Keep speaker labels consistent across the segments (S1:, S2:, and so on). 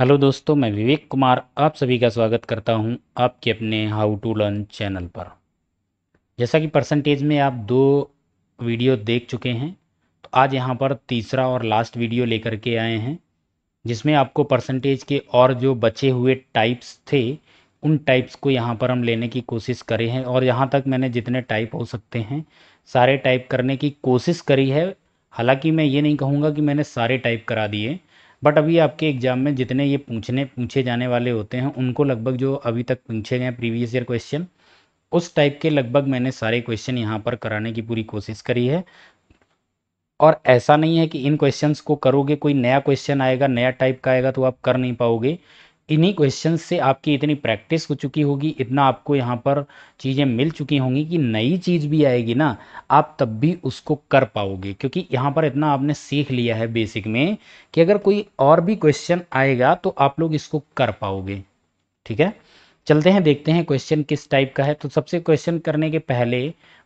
S1: hello दोस्तों मैं विवेक कुमार आप सभी का स्वागत करता हूं आपके अपने हाउ टू लर्न चैनल पर जैसा कि परसेंटेज में आप दो वीडियो देख चुके हैं तो आज यहां पर तीसरा और लास्ट वीडियो लेकर के आए हैं जिसमें आपको परसेंटेज के और जो बचे हुए टाइप्स थे उन टाइप्स को यहाँ पर हम लेने की कोशिश करे हैं और यहाँ तक मैंने जितने टाइप हो सकते हैं सारे टाइप करने की कोशिश करी है हालाँकि मैं ये नहीं कहूँगा कि मैंने सारे टाइप करा दिए बट अभी आपके एग्ज़ाम में जितने ये पूछने पूछे जाने वाले होते हैं उनको लगभग जो अभी तक पूछे गए प्रीवियस ईयर क्वेश्चन उस टाइप के लगभग मैंने सारे क्वेश्चन यहाँ पर कराने की पूरी कोशिश करी है और ऐसा नहीं है कि इन क्वेश्चंस को करोगे कोई नया क्वेश्चन आएगा नया टाइप का आएगा तो आप कर नहीं पाओगे इन्हीं क्वेश्चन से आपकी इतनी प्रैक्टिस हो चुकी होगी इतना आपको यहाँ पर चीज़ें मिल चुकी होंगी कि नई चीज़ भी आएगी ना आप तब भी उसको कर पाओगे क्योंकि यहाँ पर इतना आपने सीख लिया है बेसिक में कि अगर कोई और भी क्वेश्चन आएगा तो आप लोग इसको कर पाओगे ठीक है चलते हैं देखते हैं क्वेश्चन किस टाइप का है तो सबसे क्वेश्चन करने के पहले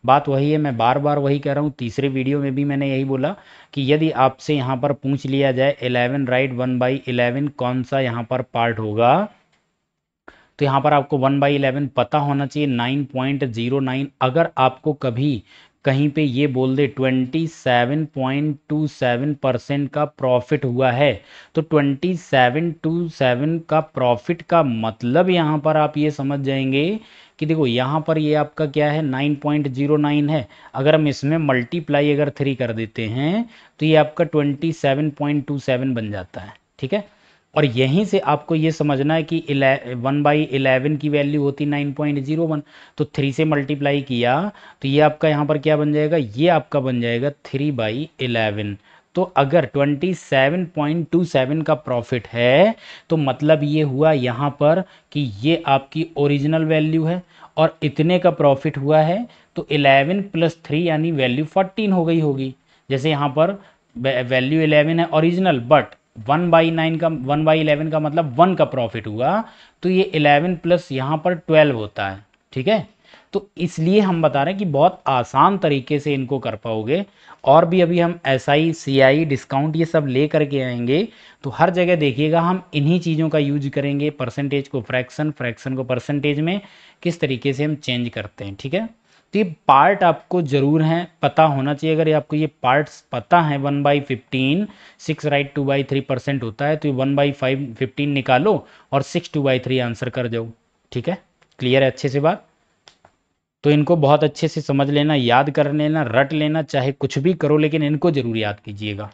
S1: बात वही है मैं बार बार वही कह रहा हूँ तीसरे वीडियो में भी मैंने यही बोला कि यदि आपसे यहाँ पर पूछ लिया जाए eleven right one by eleven कौन सा यहाँ पर पार्ट होगा तो यहाँ पर आपको वन बाई इलेवन पता होना चाहिए नाइन पॉइंट जीरो नाइन अगर आपको कभी कहीं पे ये बोल दे 27.27 परसेंट का प्रॉफिट हुआ है तो 27.27 का प्रॉफिट का मतलब यहाँ पर आप ये समझ जाएंगे कि देखो यहाँ पर ये आपका क्या है 9.09 है अगर हम इसमें मल्टीप्लाई अगर थ्री कर देते हैं तो ये आपका 27.27 बन जाता है ठीक है और यहीं से आपको ये समझना है कि वन बाई इलेवन की वैल्यू होती नाइन पॉइंट जीरो वन तो थ्री से मल्टीप्लाई किया तो ये आपका यहाँ पर क्या बन जाएगा ये आपका बन जाएगा थ्री बाई इलेवन तो अगर सेवन का प्रॉफिट है तो मतलब ये हुआ यहाँ पर कि ये आपकी ओरिजिनल वैल्यू है और इतने का प्रॉफिट हुआ है तो इलेवन प्लस थ्री यानी वैल्यू फोर्टीन हो गई होगी जैसे यहाँ पर वैल्यू इलेवन है original but one by nine का वन बाई इलेवन का मतलब वन का प्रॉफिट हुआ तो ये इलेवन प्लस यहाँ पर ट्वेल्व होता है ठीक है तो इसलिए हम बता रहे हैं कि बहुत आसान तरीके से इनको कर पाओगे और भी अभी हम S I C I discount ये सब ले करके आएंगे तो हर जगह देखिएगा हम इन्हीं चीज़ों का यूज करेंगे परसेंटेज को फ्रैक्शन फ्रैक्शन को परसेंटेज में किस तरीके से हम चेंज करते हैं ठीक है तो ये पार्ट आपको ज़रूर हैं पता होना चाहिए अगर ये आपको ये पार्ट्स पता है one by fifteen six right two by three percent होता है तो ये वन बाई फाइव फिफ्टीन निकालो और six two by three answer कर जाओ ठीक है क्लियर है अच्छे से बात तो इनको बहुत अच्छे से समझ लेना याद कर लेना रट लेना चाहे कुछ भी करो लेकिन इनको ज़रूर याद कीजिएगा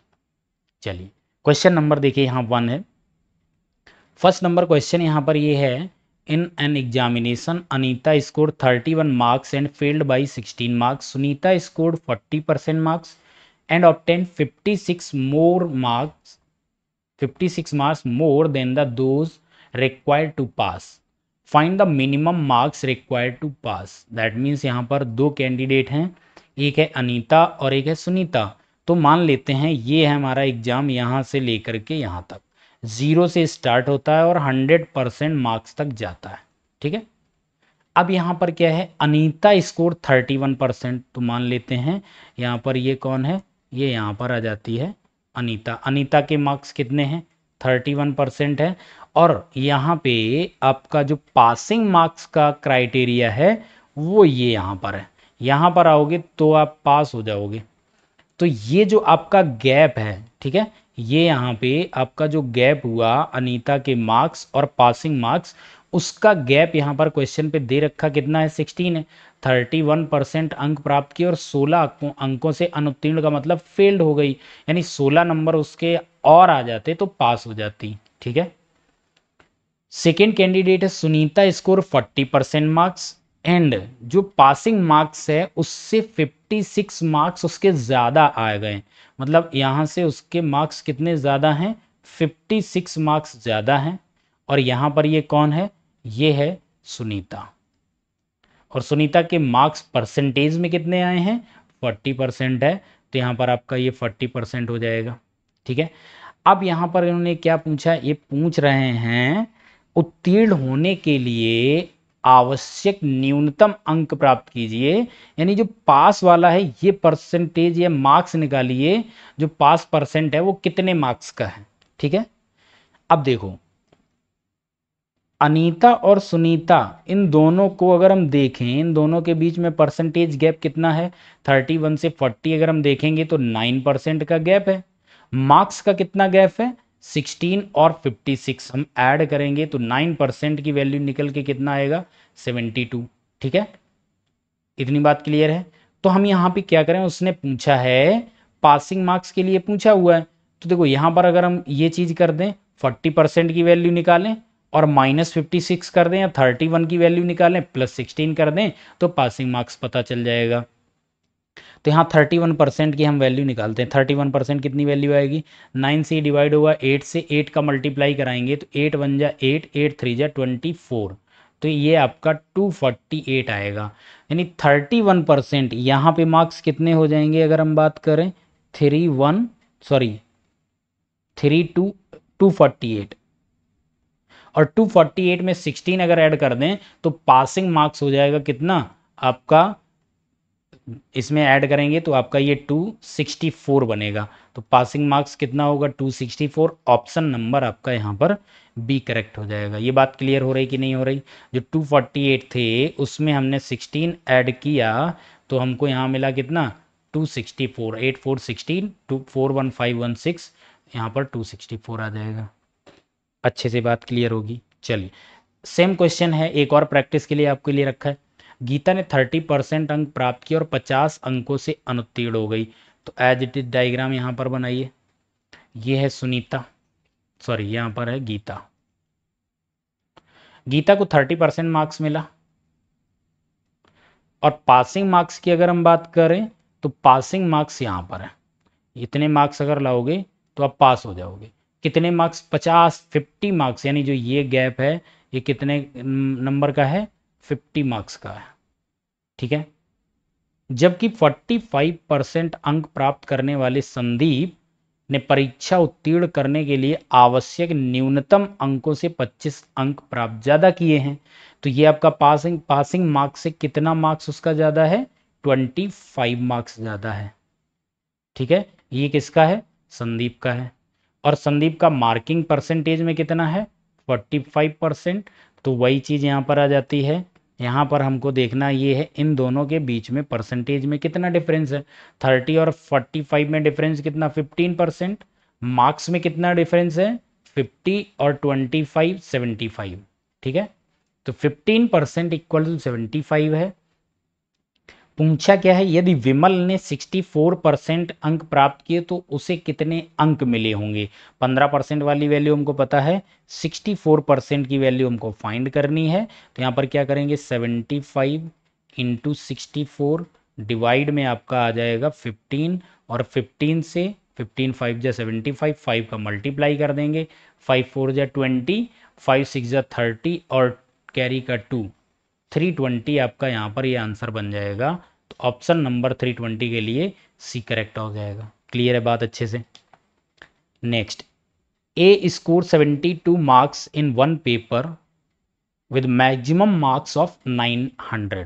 S1: चलिए क्वेश्चन नंबर देखिए यहाँ वन है फर्स्ट नंबर क्वेश्चन यहाँ पर ये है in an examination Anita score 31 marks and failed by 16 marks Sunita score 40 percent marks and obtain 56 more marks 56 marks more than the those required to pass find the minimum marks required to pass that means यहाँ पर दो candidate हैं एक है अनिता और एक है सुनीता तो मान लेते हैं ये है हमारा एग्जाम यहाँ से लेकर के यहाँ तक ज़ीरो से स्टार्ट होता है और हंड्रेड परसेंट मार्क्स तक जाता है ठीक है अब यहाँ पर क्या है Anita score thirty one percent तो मान लेते हैं यहाँ पर ये कौन है ये यहाँ पर आ जाती है अनीता अनीता के मार्क्स कितने हैं थर्टी वन परसेंट है और यहाँ पे आपका जो पासिंग मार्क्स का क्राइटेरिया है वो ये यहाँ पर है यहाँ पर आओगे तो आप पास हो जाओगे तो ये जो आपका गैप है ठीक है ये यहाँ पे आपका जो गैप हुआ अनीता के मार्क्स और पासिंग मार्क्स उसका गैप यहाँ पर क्वेश्चन पे दे रखा कितना है सिक्सटीन है थर्टी वन परसेंट अंक प्राप्त किए और सोलह अंकों से अनुत्तीर्ण का मतलब फेल्ड हो गई यानी सोलह नंबर उसके और आ जाते तो पास हो जाती ठीक है सेकेंड कैंडिडेट है Sunita score forty percent marks and जो पासिंग मार्क्स है उससे फिफ्टी सिक्स मार्क्स उसके ज़्यादा आ गए मतलब यहाँ से उसके मार्क्स कितने ज़्यादा हैं 56 मार्क्स ज़्यादा हैं और यहाँ पर ये कौन है ये है सुनीता और सुनीता के मार्क्स परसेंटेज में कितने आए हैं 40 परसेंट है तो यहाँ पर आपका ये 40 परसेंट हो जाएगा ठीक है अब यहाँ पर इन्होंने क्या पूछा ये पूछ रहे हैं उत्तीर्ण होने के लिए आवश्यक न्यूनतम अंक प्राप्त कीजिए यानी जो पास वाला है ये परसेंटेज या मार्क्स निकालिए जो पास परसेंट है वो कितने मार्क्स का है ठीक है अब देखो अनीता और सुनीता इन दोनों को अगर हम देखें इन दोनों के बीच में परसेंटेज गैप कितना है थर्टी वन से फोर्टी अगर हम देखेंगे तो नाइन परसेंट का गैप है मार्क्स का कितना गैप है 16 और 56 हम ऐड करेंगे तो 9 परसेंट की वैल्यू निकल के कितना आएगा 72 ठीक है इतनी बात क्लियर है तो हम यहाँ पे क्या करें उसने पूछा है पासिंग मार्क्स के लिए पूछा हुआ है तो देखो यहाँ पर अगर हम ये चीज़ कर दें 40 परसेंट की वैल्यू निकालें और माइनस फिफ्टी सिक्स कर दें या थर्टी वन की वैल्यू निकालें प्लस सिक्सटीन कर दें तो पासिंग मार्क्स पता चल जाएगा तो यहाँ थर्टी वन परसेंट की हम वैल्यू निकालते हैं थर्टी वन परसेंट कितनी वैल्यू आएगी नाइन से डिवाइड होगा एट से एट का मल्टीप्लाई कराएंगे तो एट वन जा एट एट थ्री जा ट्वेंटी फोर तो ये आपका टू फोर्टी एट आएगा यानी थर्टी वन परसेंट यहाँ पर मार्क्स कितने हो जाएंगे अगर हम बात करें three one sorry three two two forty eight और 248 में 16 अगर ऐड कर दें तो पासिंग मार्क्स हो जाएगा कितना आपका इसमें ऐड करेंगे तो आपका ये 264 बनेगा तो पासिंग मार्क्स कितना होगा 264 ऑप्शन नंबर आपका यहाँ पर बी करेक्ट हो जाएगा ये बात क्लियर हो रही कि नहीं हो रही जो 248 थे उसमें हमने 16 ऐड किया तो हमको यहाँ मिला कितना 264 वन सिक्स यहाँ पर 264 आ जाएगा अच्छे से बात क्लियर होगी चलिए सेम क्वेश्चन है एक और प्रैक्टिस के लिए आपके लिए रखा है गीता ने थर्टी परसेंट अंक प्राप्त किए और पचास अंकों से अनुत्तीर्ण हो गई तो एज इट इज डायग्राम यहाँ पर बनाइए ये है सुनीता सॉरी यहाँ पर है गीता गीता को थर्टी परसेंट मार्क्स मिला और पासिंग मार्क्स की अगर हम बात करें तो पासिंग मार्क्स यहाँ पर है इतने मार्क्स अगर लाओगे तो आप पास हो जाओगे कितने मार्क्स पचास फिफ्टी मार्क्स यानी जो ये गैप है ये कितने नंबर का है 50 मार्क्स का है ठीक है जबकि 45 परसेंट अंक प्राप्त करने वाले संदीप ने परीक्षा उत्तीर्ण करने के लिए आवश्यक न्यूनतम अंकों से 25 अंक प्राप्त ज़्यादा किए हैं तो ये आपका पासिंग पासिंग मार्क्स से कितना मार्क्स उसका ज़्यादा है 25 मार्क्स ज़्यादा है ठीक है ये किसका है संदीप का है और संदीप का मार्किंग परसेंटेज में कितना है 45 परसेंट तो वही चीज़ यहां पर आ जाती है यहाँ पर हमको देखना ये है इन दोनों के बीच में परसेंटेज में कितना डिफरेंस है थर्टी और फोर्टी फाइव में डिफरेंस कितना फिफ्टीन परसेंट मार्क्स में कितना डिफरेंस है फिफ्टी और ट्वेंटी फाइव सेवेंटी फाइव ठीक है तो fifteen percent equal to seventy five है पूछा क्या है यदि विमल ने 64 परसेंट अंक प्राप्त किए तो उसे कितने अंक मिले होंगे 15 परसेंट वाली वैल्यू हमको पता है 64 परसेंट की वैल्यू हमको फाइंड करनी है तो यहाँ पर क्या करेंगे 75 फाइव इंटू डिवाइड में आपका आ जाएगा 15 और 15 से 15 फाइव जै सेवेंटी फाइव फाइव का मल्टीप्लाई कर देंगे फाइव फोर जै ट्वेंटी फाइव सिक्स जै थर्टी और कैरी का टू थ्री ट्वेंटी आपका यहाँ पर ये यह आंसर बन जाएगा तो ऑप्शन नंबर थ्री ट्वेंटी के लिए सी करेक्ट हो जाएगा क्लियर है बात अच्छे से next a score seventy two marks in one paper with maximum marks of 900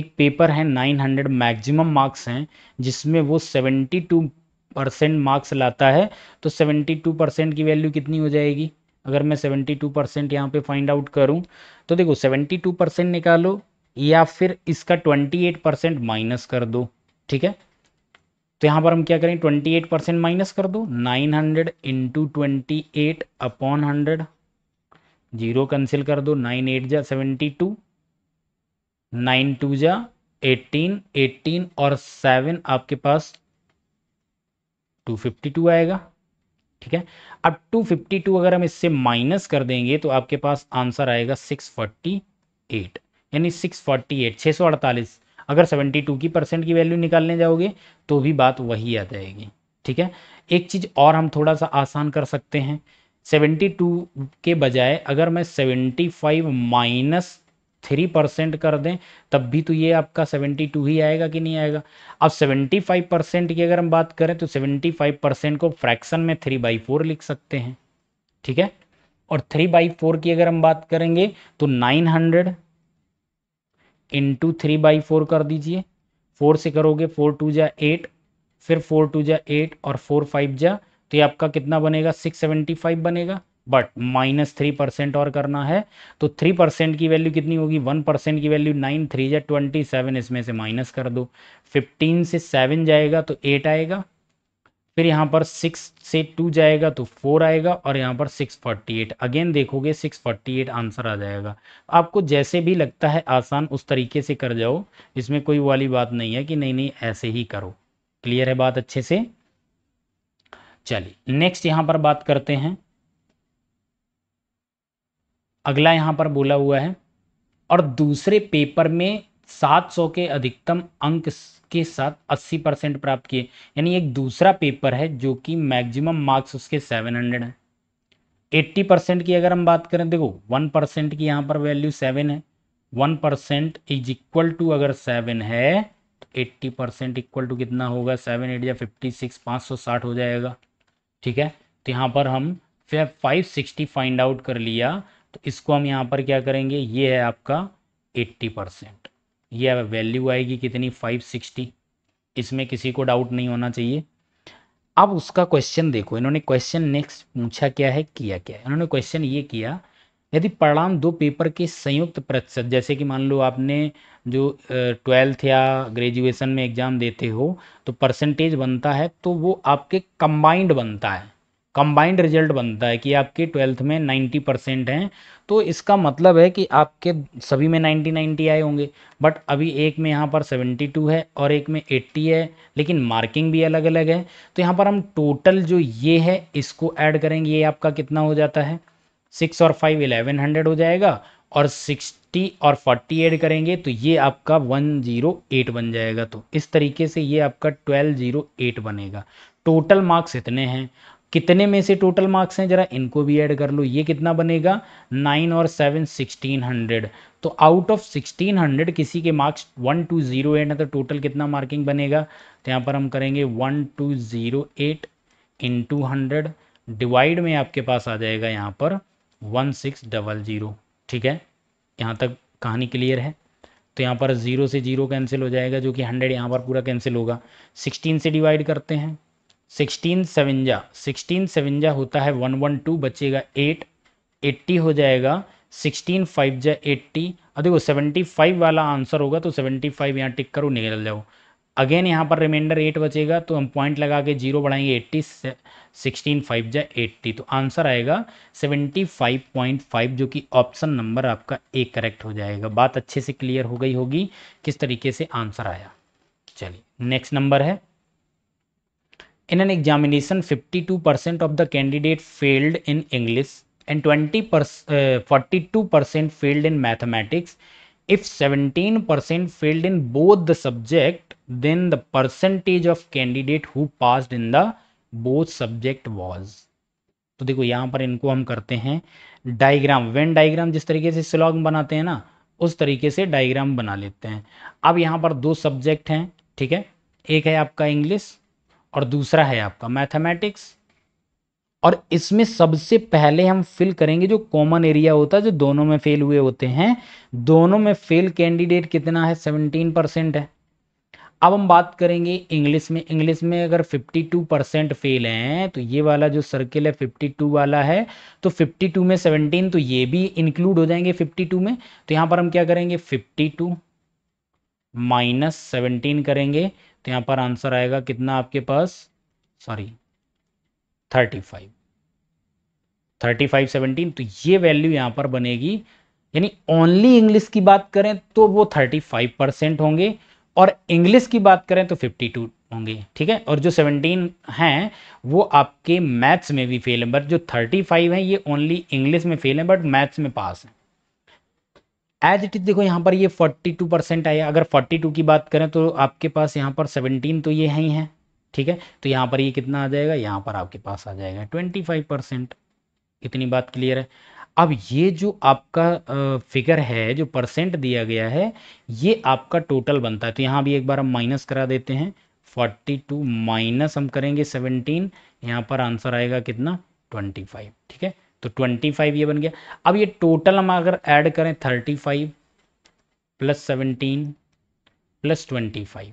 S1: एक पेपर है 900 मैक्सिमम मार्क्स हैं जिसमें वो 72 परसेंट मार्क्स लाता है तो 72 परसेंट की वैल्यू कितनी हो जाएगी अगर मैं सेवेंटी टू परसेंट यहाँ पर फाइंड आउट करूँ तो देखो सेवेंटी टू परसेंट निकालो या फिर इसका ट्वेंटी एट परसेंट माइनस कर दो ठीक है तो यहाँ पर हम क्या करें ट्वेंटी एट परसेंट माइनस कर दो nine hundred into twenty eight upon hundred zero cancel कर दो नाइन एट जा सेवेंटी टू नाइन टू जा एटीन एटीन और सेवन आपके पास टू फिफ्टी टू आएगा ठीक है अब 252 अगर हम इससे माइनस कर देंगे तो आपके पास आंसर आएगा 648 यानी 648 648 अगर 72 की परसेंट की वैल्यू निकालने जाओगे तो भी बात वही आ जाएगी ठीक है एक चीज़ और हम थोड़ा सा आसान कर सकते हैं 72 के बजाय अगर मैं 75 फाइव माइनस थ्री परसेंट कर दें तब भी तो ये आपका सेवेंटी टू ही आएगा कि नहीं आएगा अब सेवेंटी फाइव परसेंट की अगर हम बात करें तो सेवेंटी फाइव परसेंट को फ्रैक्शन में थ्री बाई फोर लिख सकते हैं ठीक है और थ्री बाई फोर की अगर हम बात करेंगे तो nine hundred into three by four कर दीजिए फोर से करोगे फोर टू जा एट फिर फोर टू जा एट और फोर फाइव जा तो ये आपका कितना बनेगा सिक्स सेवेंटी फाइव बनेगा बट माइनस थ्री परसेंट और करना है तो थ्री परसेंट की वैल्यू कितनी होगी वन परसेंट की वैल्यू नाइन थ्री या ट्वेंटी सेवन इसमें से माइनस कर दो फिफ्टीन से सेवन जाएगा तो एट आएगा फिर यहाँ पर सिक्स से टू जाएगा तो फोर आएगा और यहाँ पर सिक्स फोर्टी एट अगेन देखोगे सिक्स फोर्टी एट आंसर आ जाएगा आपको जैसे भी लगता है आसान उस तरीके से कर जाओ इसमें कोई वाली बात नहीं है कि नहीं नहीं ऐसे ही करो क्लियर है बात अच्छे से चलिए नेक्स्ट यहाँ पर बात करते हैं अगला यहाँ पर बोला हुआ है और दूसरे पेपर में 700 के अधिकतम अंक के साथ 80 परसेंट प्राप्त किए यानी एक दूसरा पेपर है जो कि मैक्सिमम मार्क्स उसके 700 हंड्रेड है एट्टी परसेंट की अगर हम बात करें देखो 1 परसेंट की यहाँ पर वैल्यू 7 है 1 परसेंट इज इक्वल टू अगर 7 है तो एट्टी परसेंट इक्वल टू कितना होगा 7 एट या फिफ्टी सिक्स हो जाएगा ठीक है तो यहाँ पर हम फाइव सिक्सटी फाइंड आउट कर लिया तो इसको हम यहाँ पर क्या करेंगे ये है आपका एट्टी परसेंट यह वैल्यू आएगी कितनी फाइव सिक्सटी इसमें किसी को डाउट नहीं होना चाहिए अब उसका क्वेश्चन देखो इन्होंने क्वेश्चन नेक्स्ट पूछा क्या है किया क्या है इन्होंने क्वेश्चन ये किया यदि परिणाम दो पेपर के संयुक्त प्रतिशत जैसे कि मान लो आपने जो ट्वेल्थ या ग्रेजुएशन में एग्ज़ाम देते हो तो परसेंटेज बनता है तो वो आपके कंबाइंड बनता है कंबाइंड रिजल्ट बनता है कि आपके ट्वेल्थ में नाइन्टी परसेंट हैं तो इसका मतलब है कि आपके सभी में नाइन्टी नाइन्टी आए होंगे बट अभी एक में यहाँ पर सेवेंटी टू है और एक में एट्टी है लेकिन मार्किंग भी अलग अलग है तो यहाँ पर हम टोटल जो ये है इसको ऐड करेंगे ये आपका कितना हो जाता है सिक्स और फाइव इलेवन हंड्रेड हो जाएगा और सिक्सटी और फोर्टी एड करेंगे तो ये आपका वन जीरो एट बन जाएगा तो इस तरीके से ये आपका ट्वेल्व जीरो एट बनेगा टोटल मार्क्स इतने हैं कितने में से टोटल मार्क्स हैं जरा इनको भी ऐड कर लो ये कितना बनेगा नाइन और सेवन सिक्सटीन हंड्रेड तो आउट ऑफ सिक्सटीन हंड्रेड किसी के marks one two zero eight है तो टोटल कितना मार्किंग बनेगा तो यहाँ पर हम करेंगे one two zero eight in two hundred divide में आपके पास आ जाएगा यहाँ पर वन सिक्स डबल जीरो ठीक है यहाँ तक कहानी क्लियर है तो यहाँ पर ज़ीरो से ज़ीरो कैंसिल हो जाएगा जो कि हंड्रेड यहाँ पर पूरा कैंसिल होगा सिक्सटीन से डिवाइड करते हैं सिक्सटीन सेवनजा सिक्सटीन सेवनजा होता है वन वन टू बचेगा एट एट्टी हो जाएगा सिक्सटीन फाइव जा एट्टी और देखो सेवेंटी फाइव वाला आंसर होगा तो सेवेंटी फाइव यहाँ टिक करो निकल जाओ अगेन यहाँ पर रिमाइंडर एट बचेगा तो हम पॉइंट लगा के जीरो बढ़ाएंगे एट्टी सिक्सटीन फाइव जा एट्टी तो आंसर आएगा सेवेंटी फाइव पॉइंट फाइव जो कि ऑप्शन नंबर आपका ए करेक्ट हो जाएगा बात अच्छे से क्लियर हो गई होगी किस तरीके से आंसर आया चलिए नेक्स्ट नंबर है in an examination 52 percent of the candidate failed in English and 20 forty two percent failed in mathematics if 17 percent failed in both the subject then the percentage of candidate who passed in the both subject was तो देखो यहाँ पर इनको हम करते हैं diagram Venn diagram जिस तरीके से स्लॉग बनाते हैं ना उस तरीके से डायग्राम बना लेते हैं अब यहाँ पर दो सब्जेक्ट हैं ठीक है एक है आपका इंग्लिश और दूसरा है आपका मैथमेटिक्स और इसमें सबसे पहले हम फिल करेंगे जो कॉमन एरिया होता है जो दोनों में फेल हुए होते हैं दोनों में फेल कैंडिडेट कितना है सेवनटीन परसेंट है अब हम बात करेंगे इंग्लिश में इंग्लिश में अगर 52 परसेंट फेल हैं तो ये वाला जो सर्किल है 52 वाला है तो 52 में 17 तो ये भी इंक्लूड हो जाएंगे 52 में तो यहां पर हम क्या करेंगे 52 माइनस सेवनटीन करेंगे तो यहाँ पर आंसर आएगा कितना आपके पास sorry thirty five thirty five seventeen तो ये वैल्यू यहाँ पर बनेगी यानी ओनली इंग्लिश की बात करें तो वो थर्टी फाइव परसेंट होंगे और इंग्लिश की बात करें तो फिफ्टी टू होंगे ठीक है और जो सेवनटीन हैं वो आपके मैथ्स में भी फेल हैं बट जो थर्टी फाइव है ये ओनली इंग्लिश में फेल हैं बट मैथ्स में पास हैं एज इट इज देखो यहाँ पर ये 42 परसेंट आया अगर 42 की बात करें तो आपके पास यहाँ पर 17 तो ये है ही है ठीक है तो यहाँ पर ये कितना आ जाएगा यहाँ पर आपके पास आ जाएगा 25 परसेंट इतनी बात क्लियर है अब ये जो आपका फिगर है जो परसेंट दिया गया है ये आपका टोटल बनता है तो यहाँ भी एक बार हम माइनस करा देते हैं 42 माइनस हम करेंगे 17 यहाँ पर आंसर आएगा कितना 25 ठीक है तो ट्वेंटी फाइव ये बन गया अब ये टोटल हम अगर ऐड करें thirty five plus seventeen plus twenty five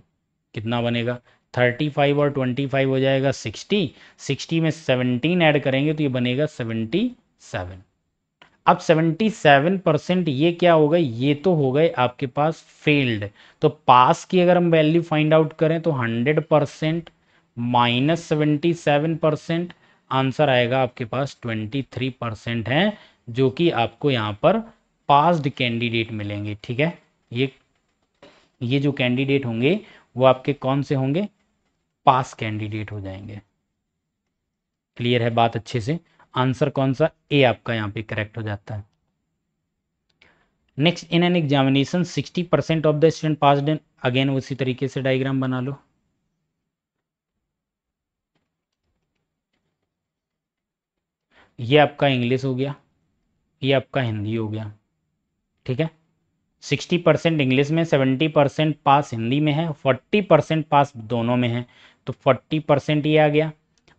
S1: कितना बनेगा थर्टी फाइव और ट्वेंटी फाइव हो जाएगा सिक्सटी सिक्सटी में 17 ऐड करेंगे तो ये बनेगा 77 सेवन अब 77 परसेंट ये क्या हो गए ये तो हो गए आपके पास फेल्ड तो पास की अगर हम वैल्यू फाइंड आउट करें तो 100 percent minus seventy percent answer आएगा आपके पास ट्वेंटी थ्री परसेंट हैं जो कि आपको यहाँ पर पास्ड कैंडिडेट मिलेंगे ठीक है ये ये जो कैंडिडेट होंगे वो आपके कौन से होंगे पास कैंडिडेट हो जाएंगे क्लियर है बात अच्छे से आंसर कौन सा ए आपका यहाँ पे करेक्ट हो जाता है next in an examination 60 percent of the student pass again उसी तरीके से डायग्राम बना लो ये आपका इंग्लिश हो गया ये आपका हिंदी हो गया ठीक है सिक्सटी परसेंट इंग्लिश में सेवेंटी परसेंट पास हिंदी में है फोर्टी परसेंट पास दोनों में है तो फोर्टी परसेंट ये आ गया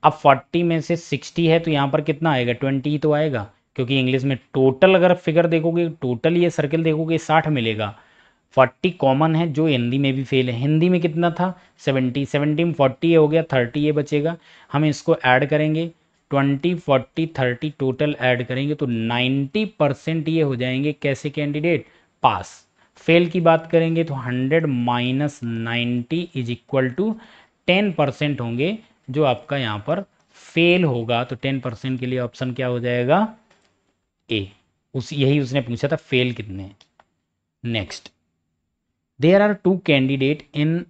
S1: अब फोर्टी में से सिक्सटी है तो यहाँ पर कितना आएगा ट्वेंटी तो आएगा क्योंकि इंग्लिश में टोटल अगर फिगर देखोगे टोटल ये सर्कल देखोगे साठ मिलेगा फोर्टी कॉमन है जो हिंदी में भी फेल है हिंदी में कितना था सेवेंटी सेवेंटी में फोर्टी हो गया थर्टी ये बचेगा हम इसको ऐड करेंगे twenty forty thirty total add करेंगे तो नाइन्टी परसेंट ये हो जाएंगे कैसे कैंडिडेट पास फेल की बात करेंगे तो hundred minus ninety is equal to ten percent होंगे जो आपका यहाँ पर फेल होगा तो टेन परसेंट के लिए ऑप्शन क्या हो जाएगा ए उस यही उसने पूछा था फेल कितने next there are two candidate in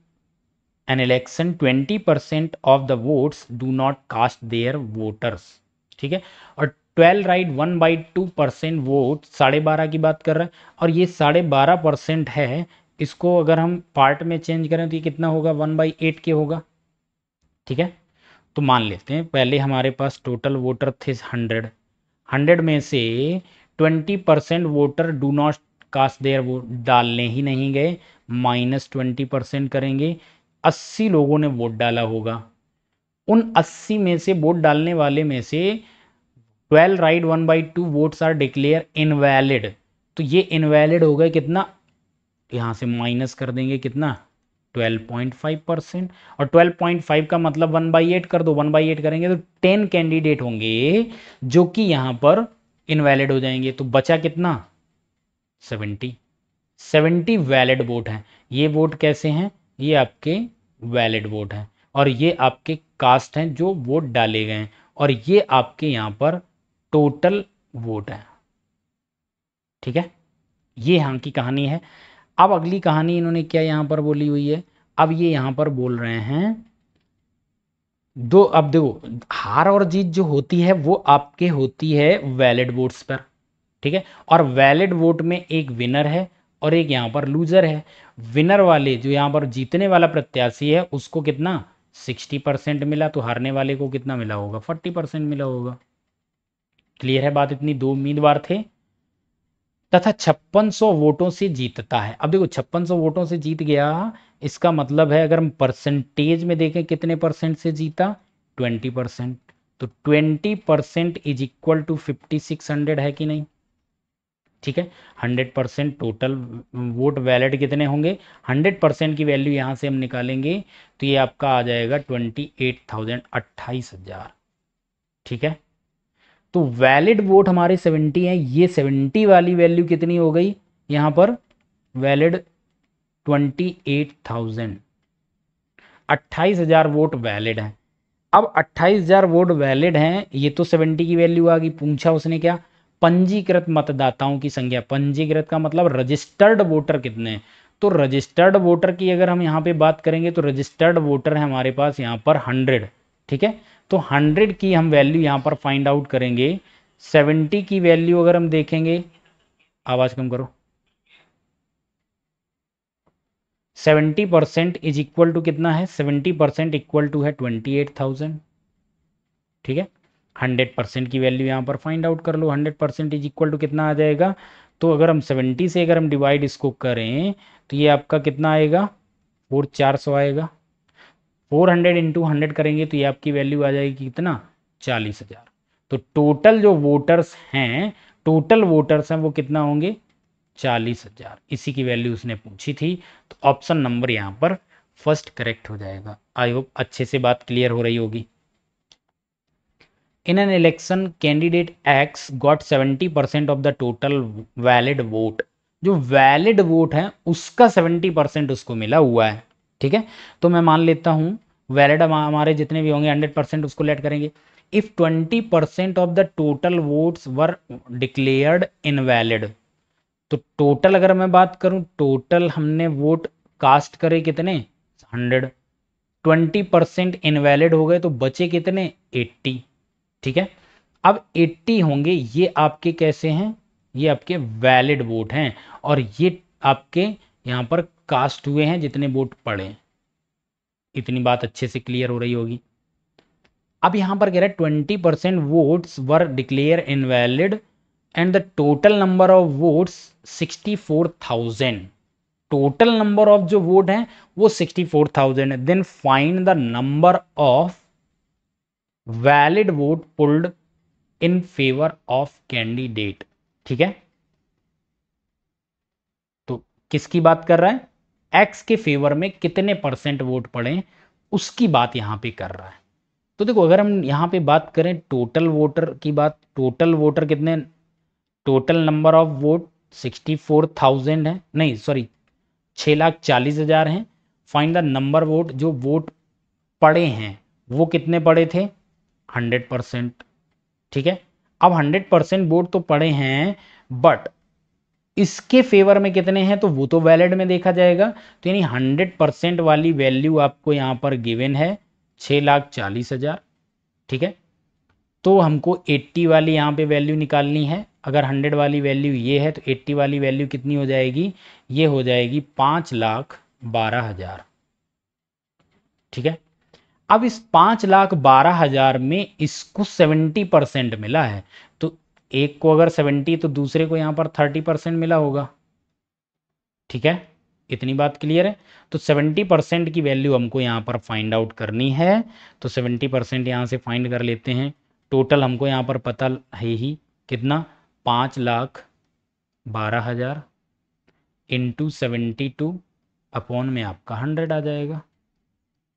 S1: an election 20% of the votes do not cast their voters ठीक है और 12 right one by two percent vote साढ़े बारह की बात कर रहे हैं और ये साढ़े बारह परसेंट है इसको अगर हम पार्ट में चेंज करें तो ये कितना होगा वन बाई एट के होगा ठीक है तो मान लेते हैं पहले हमारे पास टोटल वोटर थे हंड्रेड हंड्रेड में से twenty percent voter do not cast their vote डालने ही नहीं गए माइनस ट्वेंटी परसेंट करेंगे अस्सी लोगों ने वोट डाला होगा उन अस्सी में से वोट डालने वाले में से twelve right one by two votes are declare invalid तो ये इनवैलिड हो गए कितना यहाँ से माइनस कर देंगे कितना 12.5 परसेंट और 12.5 का मतलब 1 बाई एट कर दो 1 बाई एट करेंगे तो 10 कैंडिडेट होंगे जो कि यहाँ पर इनवैलिड हो जाएंगे तो बचा कितना 70 70 वैलिड वोट हैं ये वोट कैसे हैं ये आपके वैलिड वोट हैं और ये आपके कास्ट हैं जो वोट डाले गए हैं और ये आपके यहाँ पर टोटल वोट हैं ठीक है ये यहाँ की कहानी है अब अगली कहानी इन्होंने क्या यहाँ पर बोली हुई है अब ये यहाँ पर बोल रहे हैं दो अब देखो हार और जीत जो होती है वो आपके होती है वैलिड वोट्स पर ठीक है और वैलिड वोट में एक विनर है और एक यहाँ पर लूजर है विनर वाले जो यहाँ पर जीतने वाला प्रत्याशी है उसको कितना सिक्सटी परसेंट मिला तो हारने वाले को कितना मिला होगा फोर्टी परसेंट मिला होगा क्लियर है बात इतनी दो उम्मीदवार थे तथा छप्पन सौ वोटों से जीतता है अब देखो छप्पन सौ वोटों से जीत गया इसका मतलब है अगर हम परसेंटेज में देखें कितने परसेंट से जीता ट्वेंटी परसेंट तो twenty percent is equal to fifty six hundred है कि नहीं ठीक है 100 परसेंट टोटल वोट वैलिड कितने होंगे 100 परसेंट की वैल्यू यहाँ से हम निकालेंगे तो ये आपका आ जाएगा ट्वेंटी एट थाउजेंड अट्ठाईस ठीक है तो वैलिड वोट हमारे 70 हैं ये 70 वाली वैल्यू कितनी हो गई यहाँ पर वैलिड 28,000 28,000 वोट वैलिड हैं अब 28,000 वोट वैलिड हैं ये तो 70 की वैल्यू आ गई पूछा उसने क्या पंजीकृत मतदाताओं की संख्या पंजीकृत का मतलब रजिस्टर्ड वोटर कितने हैं तो रजिस्टर्ड वोटर की अगर हम यहाँ पे बात करेंगे तो रजिस्टर्ड वोटर है हमारे पास यहाँ पर हंड्रेड ठीक है तो हंड्रेड की हम वैल्यू यहाँ पर फाइंड आउट करेंगे सेवेंटी की वैल्यू अगर हम देखेंगे आवाज कम करो seventy percent is equal to कितना है सेवेंटी परसेंट इक्वल टू है ट्वेंटी एट थाउजेंड ठीक है हंड्रेड परसेंट की वैल्यू यहाँ पर फाइंड आउट कर लो hundred percent is equal to कितना आ जाएगा तो अगर हम सेवेंटी से अगर हम डिवाइड इसको करें तो ये आपका कितना आएगा फोर चार सौ आएगा फोर हंड्रेड इंटू हंड्रेड करेंगे तो ये आपकी वैल्यू आ जाएगी कितना चालीस हज़ार तो टोटल जो वोटर्स हैं टोटल वोटर्स हैं वो कितना होंगे चालीस हज़ार इसी की वैल्यू उसने पूछी थी तो ऑप्शन नंबर यहाँ पर फर्स्ट करेक्ट हो जाएगा आई होप अच्छे से बात क्लियर हो रही होगी an election candidate X got seventy percent of the total valid vote जो वैलिड वोट है उसका परसेंट उसको मिला हुआ है ठीक है तो मैं मान लेता हूँ वैलिड हमारे जितने भी होंगे परसेंट उसको लेट करेंगे if percent of the total votes were declared invalid तो टोटल अगर मैं बात करूं टोटल हमने वोट कास्ट करे कितने हंड्रेड ट्वेंटी परसेंट इनवैलिड हो गए तो बचे कितने एट्टी ठीक है अब 80 होंगे ये आपके कैसे हैं ये आपके वैलिड वोट हैं और ये आपके यहां पर कास्ट हुए हैं जितने वोट पड़े इतनी बात अच्छे से क्लियर हो रही होगी अब यहां पर कह रहे twenty percent votes were declare invalid and the total number of votes sixty four thousand total number of जो वोट हैं वो सिक्सटी फोर थाउजेंड है then find the number of valid vote polled in favour of candidate ठीक है तो किसकी बात कर रहा है एक्स के फेवर में कितने परसेंट वोट पड़े उसकी बात यहां पे कर रहा है तो देखो अगर हम यहां पे बात करें टोटल वोटर की बात टोटल वोटर कितने total number of vote sixty four thousand है नहीं सॉरी छह लाख चालीस हज़ार है फाइंड द नंबर वोट जो वोट पड़े हैं वो कितने पड़े थे हंड्रेड परसेंट ठीक है अब हंड्रेड परसेंट बोर्ड तो पड़े हैं बट इसके फेवर में कितने हैं तो वो तो वैलिड में देखा जाएगा तो यानी हंड्रेड परसेंट वाली वैल्यू आपको यहां पर गिवन है छह लाख चालीस हज़ार ठीक है तो हमको एट्टी वाली यहाँ पे वैल्यू निकालनी है अगर हंड्रेड वाली वैल्यू ये है तो एट्टी वाली वैल्यू कितनी हो जाएगी ये हो जाएगी पाँच लाख बारह हज़ार ठीक है अब इस पांच लाख बारह हज़ार में इसको सेवेंटी परसेंट मिला है तो एक को अगर सेवेंटी तो दूसरे को यहाँ पर थर्टी परसेंट मिला होगा ठीक है इतनी बात क्लियर है तो सेवेंटी परसेंट की वैल्यू हमको यहाँ पर फाइंड आउट करनी है तो सेवेंटी परसेंट यहाँ से फाइंड कर लेते हैं टोटल हमको यहाँ पर पता है ही कितना पांच लाख बारह हज़ार इंटू सेवेंटी टू अपॉन में आपका हंड्रेड आ जाएगा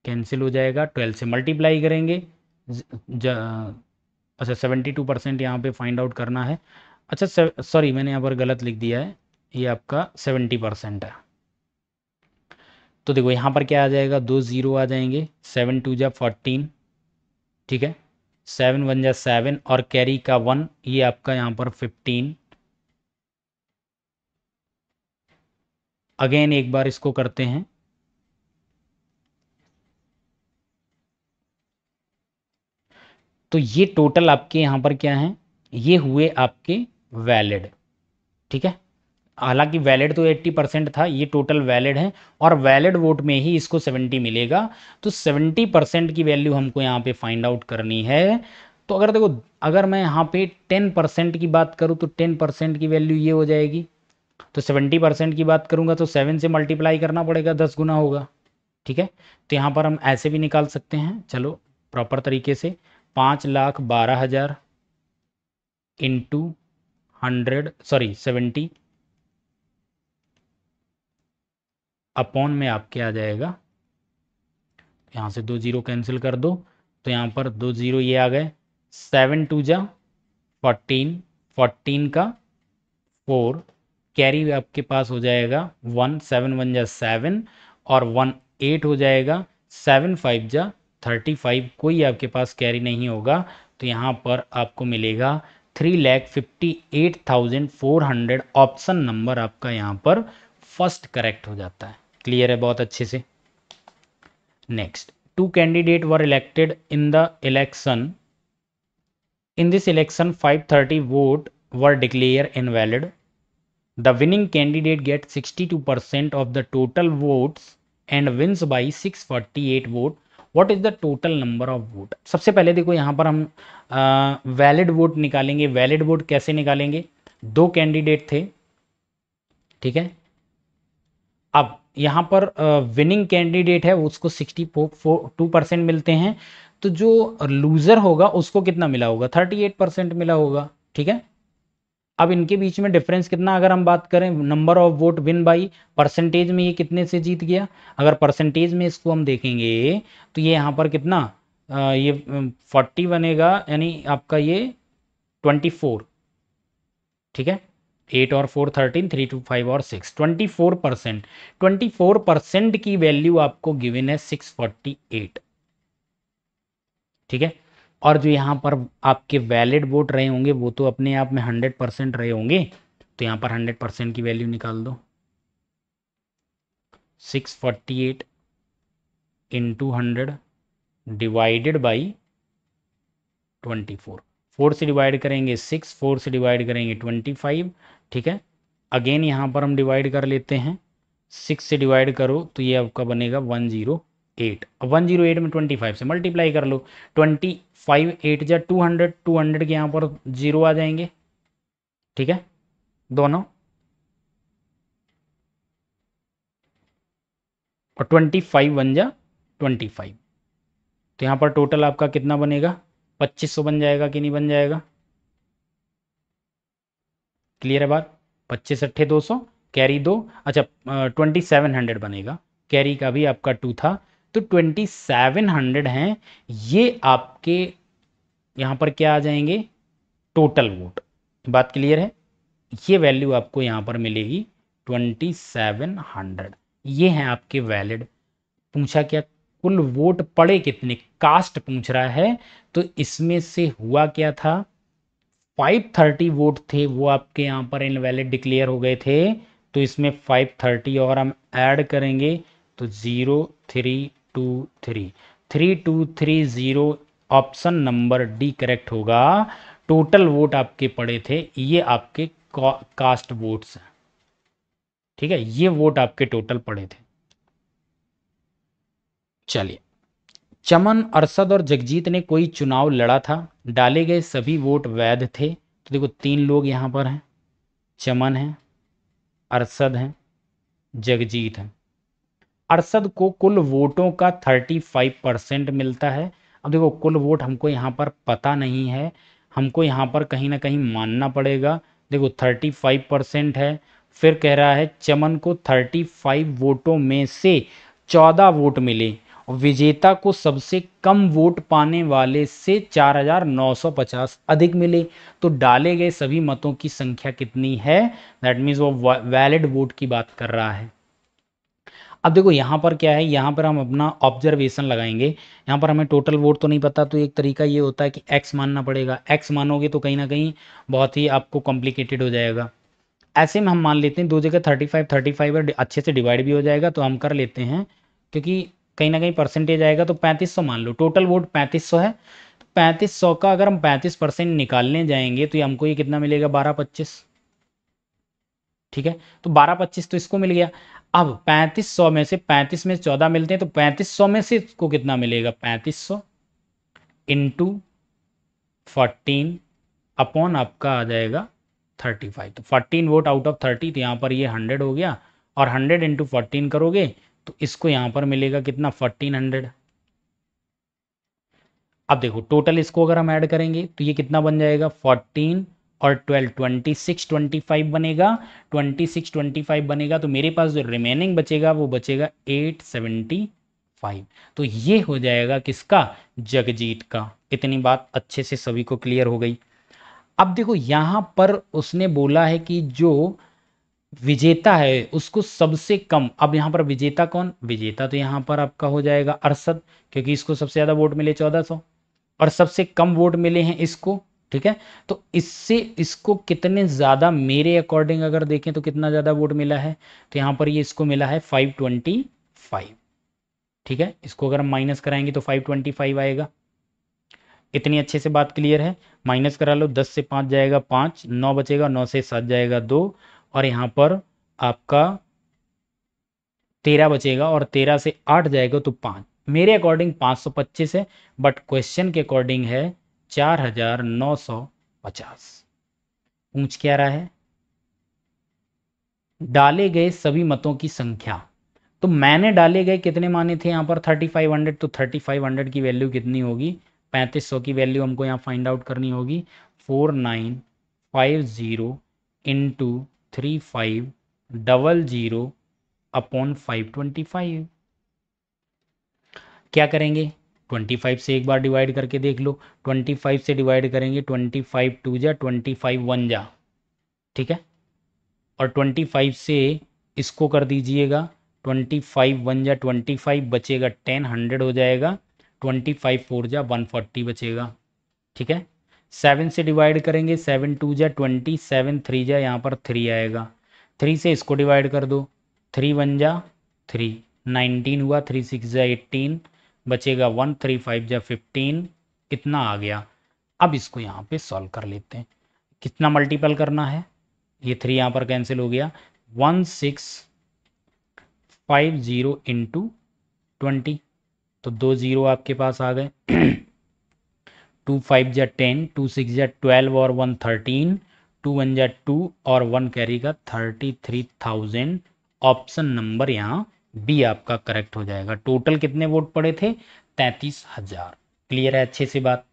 S1: कैंसिल हो जाएगा ट्वेल्व से मल्टीप्लाई करेंगे अच्छा सेवेंटी टू परसेंट यहाँ पर फाइंड आउट करना है अच्छा सॉरी मैंने यहाँ पर गलत लिख दिया है ये आपका सेवेंटी परसेंट है तो देखो यहाँ पर क्या आ जाएगा दो ज़ीरो आ जाएंगे सेवन टू जा फोर्टीन ठीक है सेवन वन जा सेवन और कैरी का वन ये आपका यहाँ पर फिफ्टीन अगेन एक बार इसको करते हैं तो ये टोटल आपके यहाँ पर क्या है ये हुए आपके वैलिड ठीक है हालांकि वैलिड तो 80 परसेंट था ये टोटल वैलिड है और वैलिड वोट में ही इसको 70 मिलेगा तो 70 परसेंट की वैल्यू हमको यहाँ पे फाइंड आउट करनी है तो अगर देखो अगर मैं यहाँ पे 10 परसेंट की बात करूँ तो 10 परसेंट की वैल्यू ये हो जाएगी तो 70 परसेंट की बात करूँगा तो सेवन से मल्टीप्लाई करना पड़ेगा दस गुना होगा ठीक है तो यहाँ पर हम ऐसे भी निकाल सकते हैं चलो प्रॉपर तरीके से पाँच लाख बारह हज़ार into hundred sorry seventy upon में आपके आ जाएगा यहाँ से दो जीरो कैंसिल कर दो तो यहाँ पर दो जीरो ये आ गए सेवन टू जा फोर्टीन फोर्टीन का फोर कैरी आपके पास हो जाएगा वन सेवन वन जा सेवन और वन एट हो जाएगा सेवन फाइव जा थर्टी फाइव कोई आपके पास कैरी नहीं होगा तो यहाँ पर आपको मिलेगा three lakh fifty eight thousand four hundred option number आपका यहाँ पर फर्स्ट करेक्ट हो जाता है क्लियर है बहुत अच्छे से next two candidate were elected in the election in this election five thirty vote were declare invalid the winning candidate get sixty two percent of the total votes and wins by six forty eight vote what is the total number of vote सबसे पहले देखो यहाँ पर हम valid vote निकालेंगे valid vote कैसे निकालेंगे दो कैंडिडेट थे ठीक है अब यहाँ पर विनिंग कैंडिडेट है उसको सिक्सटी टू परसेंट मिलते हैं तो जो लूज़र होगा उसको कितना मिला होगा थर्टी एट परसेंट मिला होगा ठीक है अब इनके बीच में डिफरेंस कितना अगर हम बात करें number of vote win by percentage में ये कितने से जीत गया अगर परसेंटेज में इसको हम देखेंगे तो ये यहाँ पर कितना आ, ये फोर्टी बनेगा यानी आपका ये ट्वेंटी फोर ठीक है एट और four thirteen three two five और six twenty four percent twenty four percent की वैल्यू आपको गिविन है सिक्स फोर्टी एट ठीक है और जो यहाँ पर आपके वैलिड वोट रहे होंगे वो तो अपने आप में हंड्रेड परसेंट रहे होंगे तो यहाँ पर हंड्रेड परसेंट की वैल्यू निकाल दो six forty eight into hundred divided by twenty four four से डिवाइड करेंगे सिक्स फोर से डिवाइड करेंगे ट्वेंटी फाइव ठीक है अगेन यहाँ पर हम डिवाइड कर लेते हैं सिक्स से डिवाइड करो तो ये आपका बनेगा one zero eight one zero eight में ट्वेंटी फाइव से मल्टीप्लाई कर लो ट्वेंटी फाइव एट जै टू हंड्रेड टू हंड्रेड के यहाँ पर जीरो आ जाएंगे ठीक है दोनों और ट्वेंटी फाइव वन जा ट्वेंटी फाइव तो यहाँ पर टोटल आपका कितना बनेगा पच्चीस सौ बन जाएगा कि नहीं बन जाएगा क्लियर है बात पच्चीस अट्ठे दो सौ कैरी दो अच्छा ट्वेंटी सेवन हंड्रेड बनेगा कैरी का भी आपका टू था तो ट्वेंटी सेवन हंड्रेड हैं ये आपके यहाँ पर क्या आ जाएंगे टोटल वोट बात क्लियर है ये वैल्यू आपको यहाँ पर मिलेगी ट्वेंटी सेवन हंड्रेड ये हैं आपके वैलिड पूछा क्या कुल वोट पड़े कितने कास्ट पूछ रहा है तो इसमें से हुआ क्या था 530 वोट थे वो आपके यहाँ पर इनवैलिड डिक्लेयर हो गए थे तो इसमें 530 और हम ऐड करेंगे तो zero three two three three two three zero option number D correct होगा टोटल वोट आपके पड़े थे ये आपके कास्ट वोट्स हैं ठीक है ये वोट आपके टोटल पड़े थे चलिए चमन अरसद और जगजीत ने कोई चुनाव लड़ा था डाले गए सभी वोट वैध थे तो देखो तीन लोग यहां पर हैं चमन है अरसद हैं जगजीत हैं अरसद को कुल वोटों का 35 परसेंट मिलता है अब देखो कुल वोट हमको यहाँ पर पता नहीं है हमको यहाँ पर कहीं ना कहीं मानना पड़ेगा देखो 35 परसेंट है फिर कह रहा है चमन को 35 वोटों में से 14 वोट मिले और विजेता को सबसे कम वोट पाने वाले से 4,950 अधिक मिले तो डाले गए सभी मतों की संख्या कितनी है दैट मीन्स वो वैलिड वोट की बात कर रहा है अब देखो यहाँ पर क्या है यहाँ पर हम अपना ऑब्जर्वेशन लगाएंगे यहाँ पर हमें टोटल वोट तो नहीं पता तो एक तरीका ये होता है कि एक्स मानना पड़ेगा एक्स मानोगे तो कहीं ना कहीं बहुत ही आपको कॉम्प्लिकेटेड हो जाएगा ऐसे में हम मान लेते हैं दो जगह थर्टी फाइव थर्टी फाइव अच्छे से डिवाइड भी हो जाएगा तो हम कर लेते हैं क्योंकि कहीं ना कहीं परसेंटेज आएगा तो पैंतीस सौ मान लो टोटल वोट पैंतीस सौ है तो पैंतीस सौ का अगर हम पैंतीस परसेंट निकालने जाएंगे तो हमको ये कितना मिलेगा बारह पच्चीस ठीक है तो बारह पच्चीस तो इसको मिल गया अब पैंतीस सौ में से पैंतीस में चौदह मिलते हैं तो पैंतीस सौ में से इसको कितना मिलेगा पैंतीस सौ इंटू फोर्टीन अपॉन आपका आ जाएगा थर्टी फाइव तो fourteen vote out of thirty तो यहाँ पर ये हंड्रेड हो गया और हंड्रेड इंटू फोर्टीन करोगे तो इसको यहाँ पर मिलेगा कितना फोर्टीन हंड्रेड अब देखो टोटल इसको अगर हम ऐड करेंगे तो ये कितना बन जाएगा फोर्टीन और twelve twenty six twenty five बनेगा ट्वेंटी सिक्स ट्वेंटी फाइव बनेगा तो मेरे पास जो रिमेनिंग बचेगा वो बचेगा एट सेवेंटी फाइव तो ये हो जाएगा किसका जगजीत का इतनी बात अच्छे से सभी को क्लियर हो गई अब देखो यहाँ पर उसने बोला है कि जो विजेता है उसको सबसे कम अब यहाँ पर विजेता कौन विजेता तो यहाँ पर आपका हो जाएगा अरसद क्योंकि इसको सबसे ज़्यादा वोट मिले चौदह सौ और सबसे कम वोट मिले हैं इसको ठीक है तो इससे इसको कितने ज़्यादा मेरे अकॉर्डिंग अगर देखें तो कितना ज़्यादा वोट मिला है तो यहां पर ये इसको मिला है फाइव ट्वेंटी फाइव ठीक है इसको अगर हम माइनस कराएंगे तो फाइव ट्वेंटी फाइव आएगा इतनी अच्छे से बात क्लियर है माइनस करा लो दस से 5 जाएगा 5 नौ बचेगा नौ से सात जाएगा दो और यहां पर आपका तेरह बचेगा और तेरह से आठ जाएगा तो पांच मेरे अकॉर्डिंग पांच सौ पच्चीस है बट क्वेश्चन के अकॉर्डिंग है चार हजार नौ सौ पचास पूछ क्या रहा है डाले गए सभी मतों की संख्या तो मैंने डाले गए कितने माने थे यहां पर थर्टी फाइव हंड्रेड तो थर्टी फाइव हंड्रेड की वैल्यू कितनी होगी पैंतीस सौ की वैल्यू हमको यहां फाइंड आउट करनी होगी four nine five zero into three five double zero upon five twenty five क्या करेंगे ट्वेंटी फाइव से एक बार डिवाइड करके देख लो ट्वेंटी फाइव से डिवाइड करेंगे ट्वेंटी फाइव टू जा ट्वेंटी फाइव वन जा ठीक है और ट्वेंटी फाइव से इसको कर दीजिएगा ट्वेंटी फाइव वन जा ट्वेंटी फाइव बचेगा टेन हंड्रेड हो जाएगा ट्वेंटी फाइव फोर जा वन फोर्टी बचेगा ठीक है सेवन से डिवाइड करेंगे सेवन टू जा ट्वेंटी सेवन थ्री जा यहाँ पर थ्री आएगा थ्री से इसको डिवाइड कर दो थ्री वन जा थ्री नाइनटीन हुआ थ्री सिक्स जा एट्टीन बचेगा वन थ्री फाइव जब फिफ्टीन कितना आ गया अब इसको यहाँ पे सॉल्व कर लेते हैं कितना मल्टीपल करना है ये थ्री यहाँ पर कैंसिल हो गया one six five zero into twenty तो दो ज़ीरो आपके पास आ गए टू फाइव या टेन टू सिक्स या ट्वेल्व और वन थर्टीन टू वन या टू और वन कैरी का thirty three thousand option number यहाँ बी आपका करेक्ट हो जाएगा टोटल कितने वोट पड़े थे तैतीस हजार क्लियर है अच्छे से बात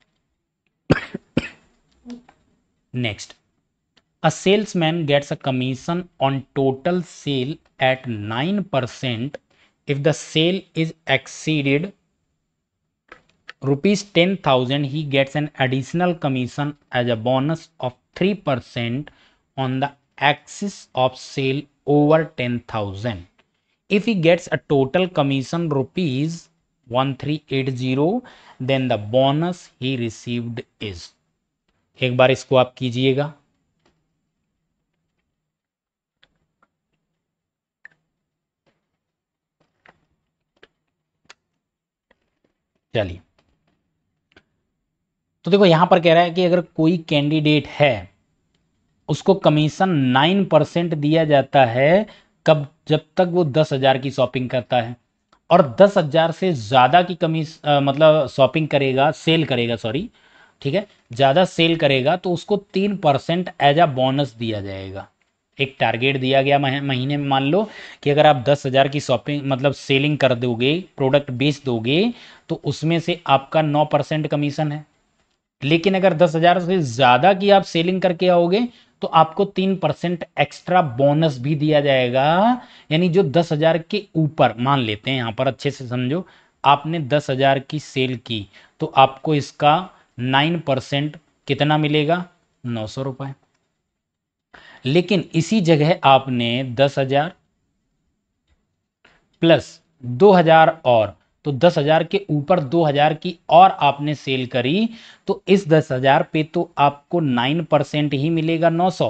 S1: next a salesman gets a commission on total sale at nine percent if the sale is exceeded rupees ten thousand he gets an additional commission as a bonus of three percent on the excess of sale over ten thousand if he gets a total commission rupees 1380 then the bonus he received is एक बार इसको आप कीजिएगा चलिए तो देखो यहां पर कह रहा है कि अगर कोई कैंडिडेट है उसको कमीशन नाइन परसेंट दिया जाता है कब जब तक वो दस हज़ार की शॉपिंग करता है और दस हज़ार से ज़्यादा की कमी आ, मतलब शॉपिंग करेगा सेल करेगा सॉरी ठीक है ज़्यादा सेल करेगा तो उसको तीन परसेंट एज अ बोनस दिया जाएगा एक टारगेट दिया गया महीने में मान लो कि अगर आप दस हज़ार की शॉपिंग मतलब सेलिंग कर दोगे प्रोडक्ट बेच दोगे तो उसमें से आपका नौ परसेंट कमीशन है लेकिन अगर दस हज़ार से ज़्यादा की आप सेलिंग करके आओगे तो आपको तीन परसेंट एक्स्ट्रा बोनस भी दिया जाएगा यानी जो दस हजार के ऊपर मान लेते हैं यहां पर अच्छे से समझो आपने दस हजार की सेल की तो आपको इसका नाइन परसेंट कितना मिलेगा नौ सौ रुपए लेकिन इसी जगह आपने दस हजार प्लस दो हजार और तो दस हजार के ऊपर दो हजार की और आपने सेल करी तो इस दस हजार पे तो आपको नाइन परसेंट ही मिलेगा नौ सौ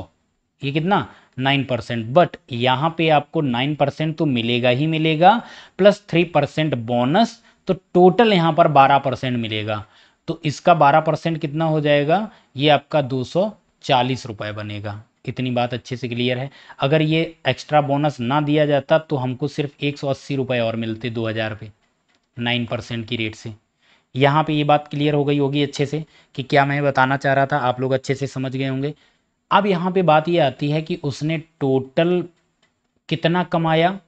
S1: ये कितना नाइन परसेंट बट यहां पे आपको नाइन परसेंट तो मिलेगा ही मिलेगा प्लस थ्री परसेंट बोनस तो टोटल यहां पर बारह परसेंट मिलेगा तो इसका बारह परसेंट कितना हो जाएगा ये आपका दो सौ चालीस रुपए बनेगा इतनी बात अच्छे से क्लियर है अगर ये एक्स्ट्रा बोनस ना दिया जाता तो हमको सिर्फ एक सौ अस्सी रुपए और मिलते दो हज़ार पे नाइन परसेंट की रेट से यहाँ पे ये बात क्लियर हो गई होगी अच्छे से कि क्या मैं बताना चाह रहा था आप लोग अच्छे से समझ गए होंगे अब यहाँ पे बात ये आती है कि उसने टोटल कितना कमाया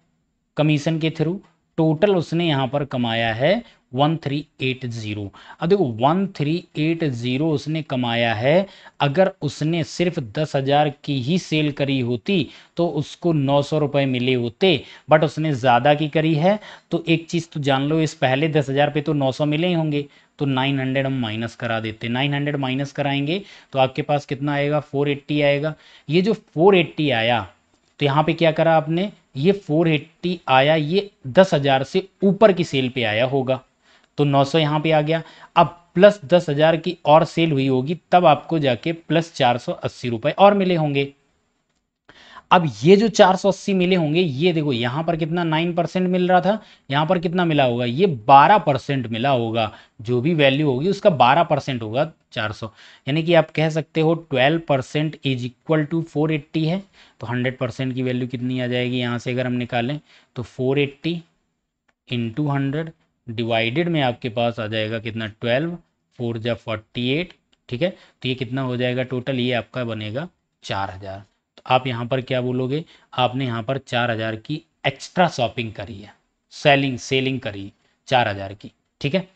S1: कमीशन के थ्रू टोटल उसने यहाँ पर कमाया है वन थ्री एट ज़ीरो अब देखो वन थ्री एट ज़ीरो उसने कमाया है अगर उसने सिर्फ दस हज़ार की ही सेल करी होती तो उसको नौ सौ रुपये मिले होते बट उसने ज़्यादा की करी है तो एक चीज़ तो जान लो इस पहले दस हज़ार पे तो नौ सौ मिले ही होंगे तो 900 हम माइनस करा देते 900 माइनस कराएंगे तो आपके पास कितना आएगा 480 आएगा ये जो 480 आया तो यहाँ पे क्या करा आपने ये 480 आया ये दस हज़ार से ऊपर की सेल पे आया होगा तो 900 यहाँ पे आ गया अब प्लस दस हज़ार की और सेल हुई होगी तब आपको जाके प्लस चार सौ अस्सी रुपए और मिले होंगे अब ये जो चार सौ अस्सी मिले होंगे ये देखो यहां पर कितना नाइन परसेंट मिल रहा था यहां पर कितना मिला होगा ये बारह परसेंट मिला होगा जो भी वैल्यू होगी उसका बारह परसेंट होगा चार सौ यानी कि आप कह सकते हो twelve percent is equal to four eighty है तो हंड्रेड परसेंट की वैल्यू कितनी आ जाएगी यहां से अगर हम निकालें तो four eighty into hundred divided में आपके पास आ जाएगा कितना ट्वेल्व फोर जा फोर्टी एट ठीक है तो ये कितना हो जाएगा टोटल ये आपका बनेगा चार हज़ार तो आप यहाँ पर क्या बोलोगे आपने यहाँ पर चार हज़ार की एक्स्ट्रा शॉपिंग करी है सेलिंग सेलिंग करी चार हज़ार की ठीक है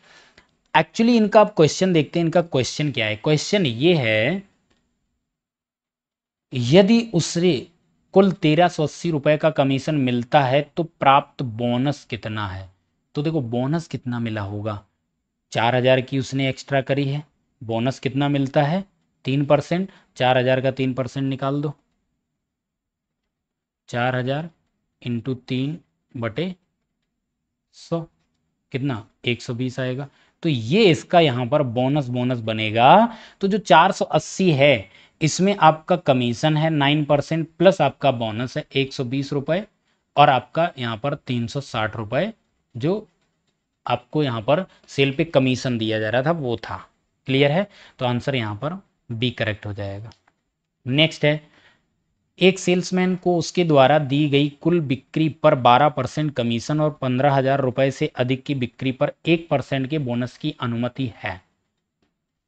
S1: एक्चुअली इनका आप क्वेश्चन देखते हैं इनका क्वेश्चन क्या है क्वेश्चन ये है यदि उसे कुल तेरह सौ अस्सी रुपए का कमीशन मिलता है तो प्राप्त बोनस कितना है तो देखो बोनस कितना मिला होगा चार हज़ार की उसने एक्स्ट्रा करी है बोनस कितना मिलता है तीन परसेंट चार हज़ार का तीन परसेंट निकाल दो चार हज़ार इंटू तीन बटे सौ कितना एक सौ बीस आएगा तो ये इसका यहां पर बोनस बोनस बनेगा तो जो चार सौ अस्सी है इसमें आपका कमीशन है नाइन परसेंट प्लस आपका बोनस है एक सौ बीस रुपए और आपका यहां पर तीन सौ साठ रुपए जो आपको यहाँ पर सेल पे कमीशन दिया जा रहा था वो था क्लियर है तो आंसर यहाँ पर बी करेक्ट हो जाएगा नेक्स्ट है एक सेल्समैन को उसके द्वारा दी गई कुल बिक्री पर 12 परसेंट कमीशन और पंद्रह हजार रुपए से अधिक की बिक्री पर एक परसेंट के बोनस की अनुमति है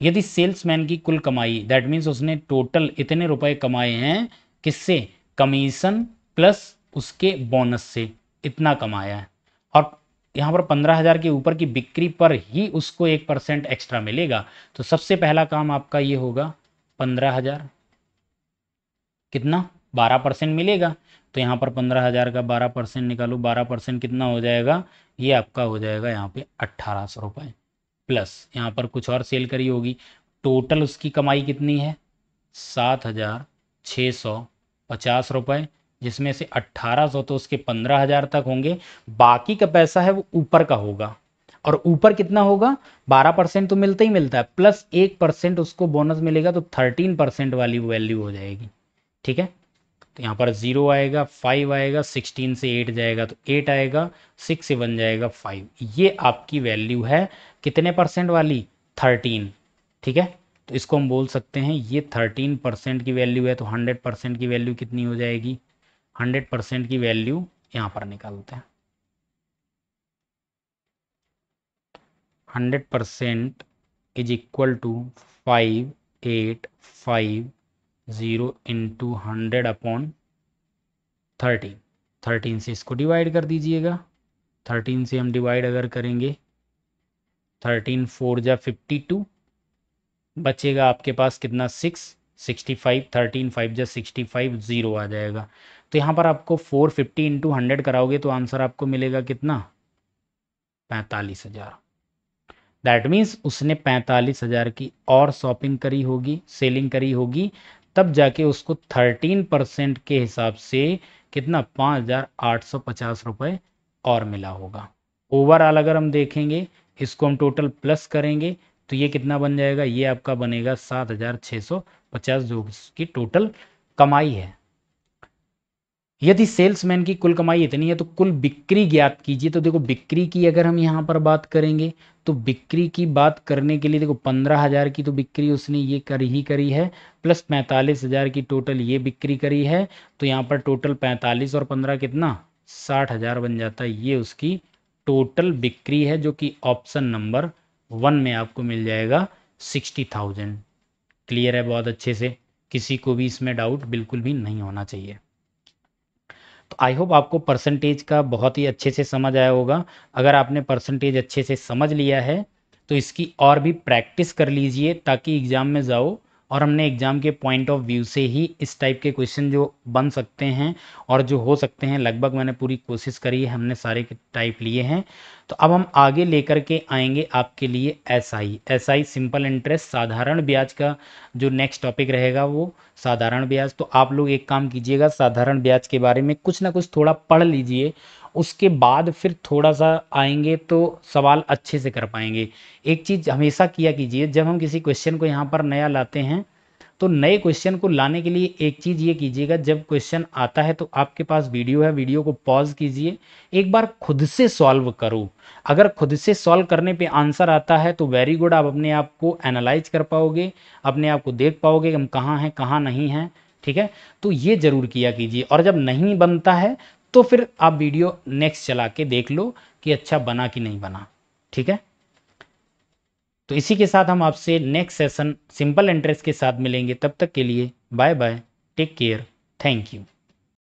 S1: यदि सेल्समैन की कुल कमाई दैट मीन्स उसने टोटल इतने रुपए कमाए हैं किससे कमीशन प्लस उसके बोनस से इतना कमाया है और यहाँ पर पंद्रह हज़ार के ऊपर की बिक्री पर ही उसको एक परसेंट एक्स्ट्रा मिलेगा तो सबसे पहला काम आपका ये होगा पंद्रह हज़ार कितना बारह परसेंट मिलेगा तो यहाँ पर पंद्रह हज़ार का बारह परसेंट निकालो बारह परसेंट कितना हो जाएगा ये आपका हो जाएगा यहाँ पे अट्ठारह सौ रुपये प्लस यहाँ पर कुछ और सेल करी होगी टोटल उसकी कमाई कितनी है सात हज़ार छः सौ पचास रुपये जिसमें से 1800 तो उसके 15000 तक होंगे बाकी का पैसा है वो ऊपर का होगा और ऊपर कितना होगा 12 परसेंट तो मिलता ही मिलता है प्लस एक परसेंट उसको बोनस मिलेगा तो 13 परसेंट वाली वैल्यू हो जाएगी ठीक है तो यहाँ पर जीरो आएगा फाइव आएगा सिक्सटीन से एट जाएगा तो एट आएगा सिक्स से बन जाएगा फाइव ये आपकी वैल्यू है कितने परसेंट वाली थर्टीन ठीक है तो इसको हम बोल सकते हैं ये थर्टीन परसेंट की वैल्यू है तो हंड्रेड परसेंट की वैल्यू कितनी हो जाएगी हंड्रेड परसेंट की वैल्यू यहां पर निकालते हैं hundred percent is equal to five eight five zero into hundred upon thirteen thirteen से इसको डिवाइड कर दीजिएगा थर्टीन से हम डिवाइड अगर करेंगे थर्टीन फोर जा फिफ्टी टू बचेगा आपके पास कितना six sixty five thirteen five जा सिक्सटी फाइव ज़ीरो आ जाएगा तो यहाँ पर आपको फोर फिफ्टी इंटू हंड्रेड कराओगे तो आंसर आपको मिलेगा कितना पैंतालीस हज़ार दैट मीन्स उसने पैंतालीस हज़ार की और शॉपिंग करी होगी सेलिंग करी होगी तब जाके उसको थर्टीन परसेंट के हिसाब से कितना पाँच हज़ार आठ सौ पचास रुपये और मिला होगा ओवरऑल अगर हम देखेंगे इसको हम टोटल प्लस करेंगे तो ये कितना बन जाएगा ये आपका बनेगा सात हज़ार छः सौ पचास जो उसकी टोटल कमाई है यदि सेल्समैन की कुल कमाई इतनी है तो कुल बिक्री ज्ञात कीजिए तो देखो बिक्री की अगर हम यहाँ पर बात करेंगे तो बिक्री की बात करने के लिए देखो पंद्रह हज़ार की तो बिक्री उसने ये करी ही करी है प्लस पैंतालीस हज़ार की टोटल ये बिक्री करी है तो यहाँ पर टोटल पैंतालीस और पंद्रह कितना साठ हज़ार बन जाता है ये उसकी टोटल बिक्री है जो कि ऑप्शन नंबर वन में आपको मिल जाएगा सिक्सटी थाउजेंड क्लियर है बहुत अच्छे से किसी को भी इसमें डाउट बिल्कुल भी नहीं होना चाहिए आई होप आपको परसेंटेज का बहुत ही अच्छे से समझ आया होगा अगर आपने परसेंटेज अच्छे से समझ लिया है तो इसकी और भी प्रैक्टिस कर लीजिए ताकि एग्ज़ाम में जाओ और हमने एग्ज़ाम के पॉइंट ऑफ व्यू से ही इस टाइप के क्वेश्चन जो बन सकते हैं और जो हो सकते हैं लगभग मैंने पूरी कोशिश करी है हमने सारे टाइप लिए हैं तो अब हम आगे लेकर के आएंगे आपके लिए S I S I simple interest साधारण ब्याज का जो नेक्स्ट टॉपिक रहेगा वो साधारण ब्याज तो आप लोग एक काम कीजिएगा साधारण ब्याज के बारे में कुछ ना कुछ थोड़ा पढ़ लीजिए उसके बाद फिर थोड़ा सा आएंगे तो सवाल अच्छे से कर पाएंगे एक चीज़ हमेशा किया कीजिए जब हम किसी क्वेश्चन को यहाँ पर नया लाते हैं तो नए क्वेश्चन को लाने के लिए एक चीज़ ये कीजिएगा जब क्वेश्चन आता है तो आपके पास वीडियो है वीडियो को पॉज कीजिए एक बार खुद से सॉल्व करो अगर खुद से सॉल्व करने पे आंसर आता है तो वेरी गुड आप अपने आप को एनालाइज कर पाओगे अपने आप को देख पाओगे हम कहाँ हैं कहाँ नहीं हैं ठीक है तो ये ज़रूर किया कीजिए और जब नहीं बनता है तो फिर आप वीडियो नेक्स्ट चला के देख लो कि अच्छा बना कि नहीं बना ठीक है तो इसी के साथ हम आपसे नेक्स्ट सेशन सिंपल इंटरेस्ट के साथ मिलेंगे तब तक के लिए bye bye take care thank you